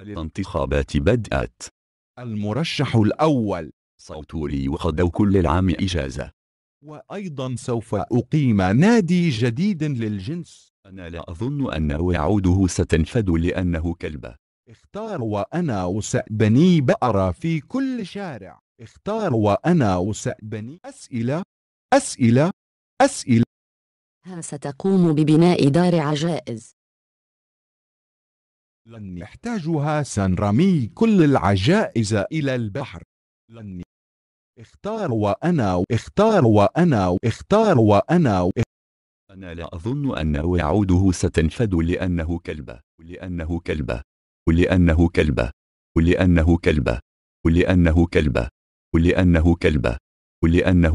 الانتخابات بدأت المرشح الأول صوتوري وخذوا كل العام إجازة وأيضا سوف أقيم نادي جديد للجنس أنا لا أظن أن وعوده ستنفد لأنه كلب اختار وأنا وسأبني بقرة في كل شارع اختار وأنا وسأبني أسئلة أسئلة أسئلة ها ستقوم ببناء دار عجائز لن يحتاجها سنرمي كل العجائز إلى البحر لن اختار وأنا اختار وأنا اختار وأنا أنا لا أظن أن وعوده ستنفد لأنه كلبة لأنه كلبة لأنه كلبة لأنه كلبة لأنه كلبة لأنه كلبة لأنه